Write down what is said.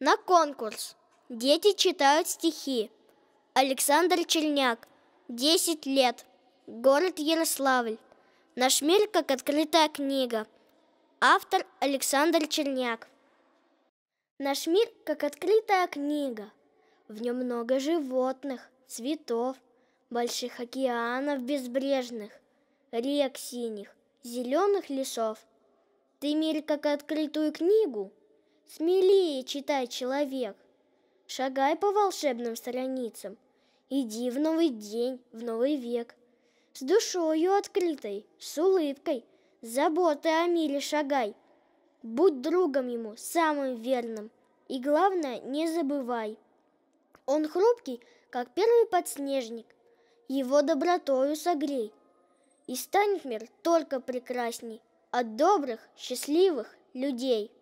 На конкурс. Дети читают стихи. Александр Черняк. 10 лет. Город Ярославль. Наш мир как открытая книга. Автор Александр Черняк. Наш мир как открытая книга. В нем много животных, цветов, больших океанов безбрежных, рек синих, зеленых лесов. Ты мир как открытую книгу – Смелее читай, человек. Шагай по волшебным страницам. Иди в новый день, в новый век. С душою открытой, с улыбкой, с заботой о мире шагай. Будь другом ему, самым верным. И главное, не забывай. Он хрупкий, как первый подснежник. Его добротою согрей. И станет мир только прекрасней от добрых, счастливых людей.